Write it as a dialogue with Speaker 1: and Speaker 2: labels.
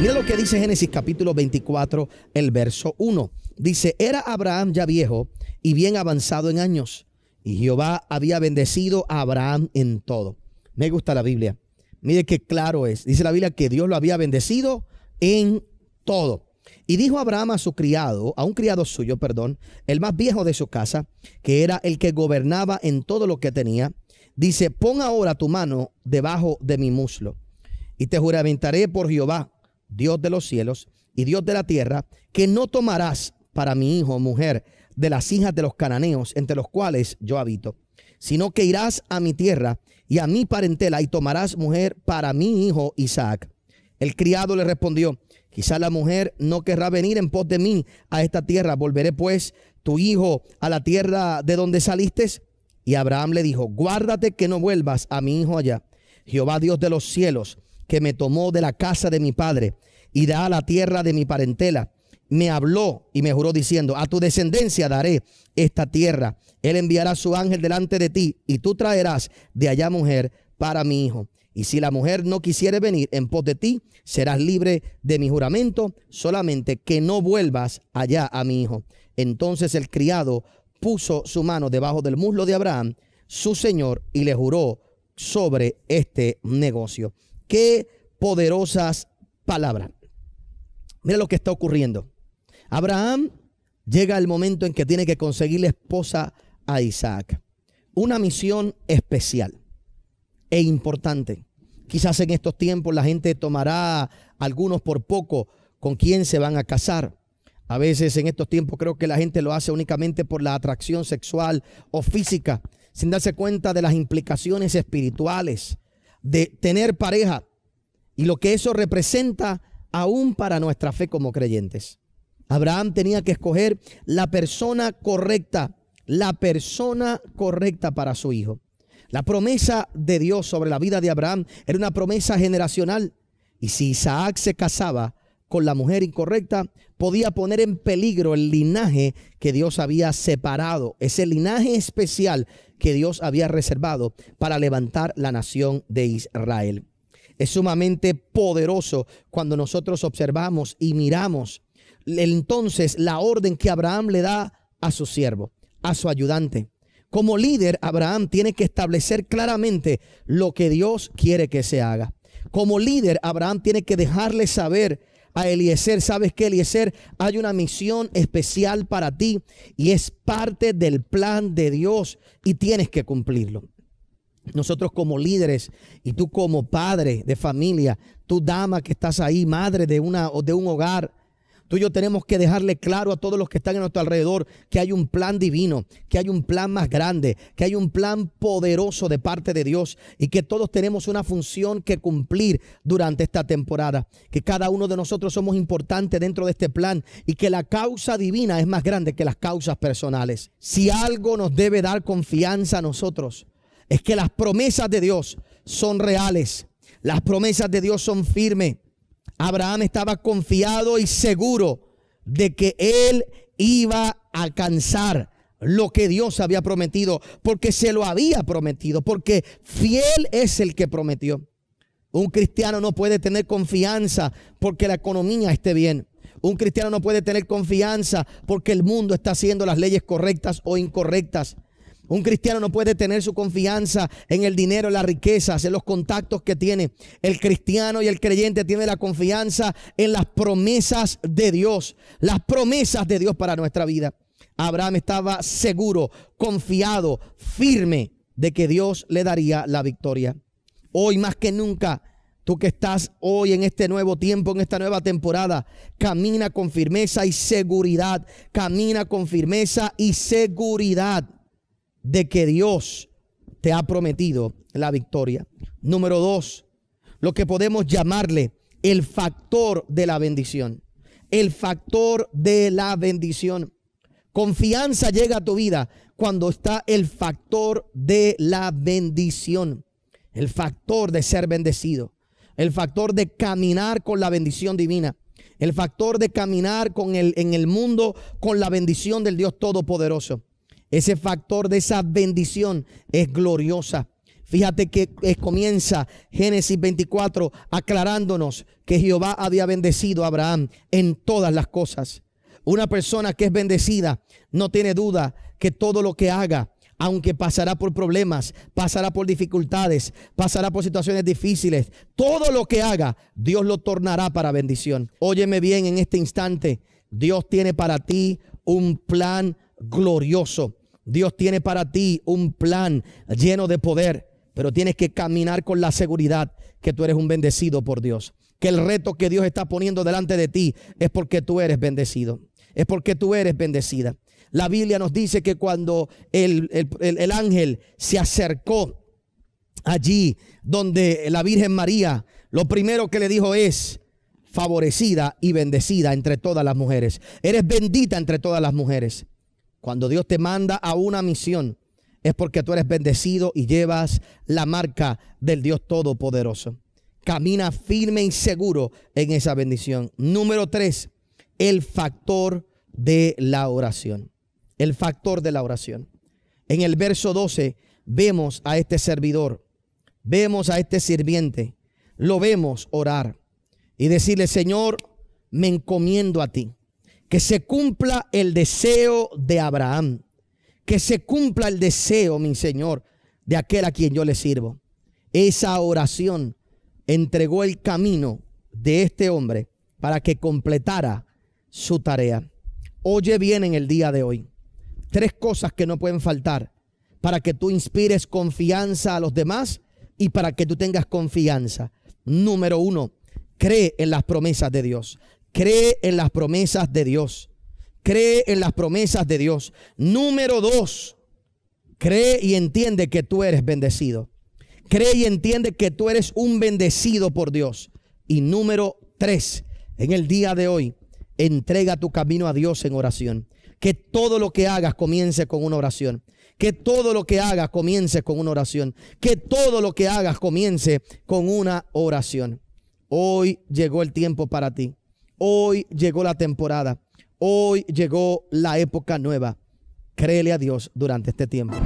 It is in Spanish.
Speaker 1: Mira lo que dice Génesis capítulo 24, el verso 1. Dice, era Abraham ya viejo y bien avanzado en años, y Jehová había bendecido a Abraham en todo. Me gusta la Biblia. Mire qué claro es. Dice la Biblia que Dios lo había bendecido en todo. Y dijo Abraham a su criado, a un criado suyo, perdón, el más viejo de su casa, que era el que gobernaba en todo lo que tenía, Dice, pon ahora tu mano debajo de mi muslo y te juramentaré por Jehová, Dios de los cielos y Dios de la tierra, que no tomarás para mi hijo mujer de las hijas de los cananeos entre los cuales yo habito, sino que irás a mi tierra y a mi parentela y tomarás mujer para mi hijo Isaac. El criado le respondió, quizá la mujer no querrá venir en pos de mí a esta tierra, volveré pues tu hijo a la tierra de donde saliste. Y Abraham le dijo, guárdate que no vuelvas a mi hijo allá. Jehová Dios de los cielos, que me tomó de la casa de mi padre y da a la tierra de mi parentela, me habló y me juró diciendo, a tu descendencia daré esta tierra. Él enviará su ángel delante de ti y tú traerás de allá mujer para mi hijo. Y si la mujer no quisiere venir en pos de ti, serás libre de mi juramento, solamente que no vuelvas allá a mi hijo. Entonces el criado puso su mano debajo del muslo de Abraham, su señor, y le juró sobre este negocio. Qué poderosas palabras. Mira lo que está ocurriendo. Abraham llega el momento en que tiene que conseguir la esposa a Isaac. Una misión especial e importante. Quizás en estos tiempos la gente tomará algunos por poco con quién se van a casar. A veces en estos tiempos creo que la gente lo hace únicamente por la atracción sexual o física, sin darse cuenta de las implicaciones espirituales de tener pareja y lo que eso representa aún para nuestra fe como creyentes. Abraham tenía que escoger la persona correcta, la persona correcta para su hijo. La promesa de Dios sobre la vida de Abraham era una promesa generacional. Y si Isaac se casaba, con la mujer incorrecta podía poner en peligro el linaje que Dios había separado, ese linaje especial que Dios había reservado para levantar la nación de Israel. Es sumamente poderoso cuando nosotros observamos y miramos entonces la orden que Abraham le da a su siervo, a su ayudante. Como líder, Abraham tiene que establecer claramente lo que Dios quiere que se haga. Como líder, Abraham tiene que dejarle saber a Eliezer, sabes que Eliezer, hay una misión especial para ti y es parte del plan de Dios y tienes que cumplirlo. Nosotros como líderes y tú como padre de familia, tu dama que estás ahí, madre de, una, de un hogar, Tú y yo tenemos que dejarle claro a todos los que están a nuestro alrededor que hay un plan divino, que hay un plan más grande, que hay un plan poderoso de parte de Dios y que todos tenemos una función que cumplir durante esta temporada. Que cada uno de nosotros somos importantes dentro de este plan y que la causa divina es más grande que las causas personales. Si algo nos debe dar confianza a nosotros, es que las promesas de Dios son reales. Las promesas de Dios son firmes. Abraham estaba confiado y seguro de que él iba a alcanzar lo que Dios había prometido, porque se lo había prometido, porque fiel es el que prometió. Un cristiano no puede tener confianza porque la economía esté bien. Un cristiano no puede tener confianza porque el mundo está haciendo las leyes correctas o incorrectas. Un cristiano no puede tener su confianza en el dinero, en las riquezas, en los contactos que tiene. El cristiano y el creyente tiene la confianza en las promesas de Dios, las promesas de Dios para nuestra vida. Abraham estaba seguro, confiado, firme de que Dios le daría la victoria. Hoy más que nunca, tú que estás hoy en este nuevo tiempo, en esta nueva temporada, camina con firmeza y seguridad. Camina con firmeza y seguridad de que Dios te ha prometido la victoria. Número dos, lo que podemos llamarle el factor de la bendición. El factor de la bendición. Confianza llega a tu vida cuando está el factor de la bendición. El factor de ser bendecido. El factor de caminar con la bendición divina. El factor de caminar con el, en el mundo con la bendición del Dios Todopoderoso. Ese factor de esa bendición es gloriosa. Fíjate que eh, comienza Génesis 24 aclarándonos que Jehová había bendecido a Abraham en todas las cosas. Una persona que es bendecida no tiene duda que todo lo que haga, aunque pasará por problemas, pasará por dificultades, pasará por situaciones difíciles, todo lo que haga, Dios lo tornará para bendición. Óyeme bien en este instante, Dios tiene para ti un plan glorioso. Dios tiene para ti un plan lleno de poder, pero tienes que caminar con la seguridad que tú eres un bendecido por Dios. Que el reto que Dios está poniendo delante de ti es porque tú eres bendecido. Es porque tú eres bendecida. La Biblia nos dice que cuando el, el, ángel se acercó allí donde la Virgen María, lo primero que le dijo es, favorecida y bendecida entre todas las mujeres. Eres bendita entre todas las mujeres. Cuando Dios te manda a una misión, es porque tú eres bendecido y llevas la marca del Dios Todopoderoso. Camina firme y seguro en esa bendición. Número tres, el factor de la oración. El factor de la oración. En el verso 12 vemos a este servidor, vemos a este sirviente, lo vemos orar y decirle, Señor, me encomiendo a ti que se cumpla el deseo de Abraham, que se cumpla el deseo, mi Señor, de aquel a quien yo le sirvo. Esa oración entregó el camino de este hombre para que completara su tarea. Oye bien en el día de hoy. Tres cosas que no pueden faltar para que tú inspires confianza a los demás y para que tú tengas confianza. Número uno, cree en las promesas de Dios. Cree en las promesas de Dios. Cree en las promesas de Dios. Número dos, cree y entiende que tú eres bendecido. Cree y entiende que tú eres un bendecido por Dios. Y número tres, en el día de hoy, entrega tu camino a Dios en oración. Que todo lo que hagas comience con una oración. Que todo lo que hagas comience con una oración. Que todo lo que hagas comience con una oración. Hoy llegó el tiempo para ti. Hoy llegó la temporada. Hoy llegó la época nueva. Créele a Dios durante este tiempo.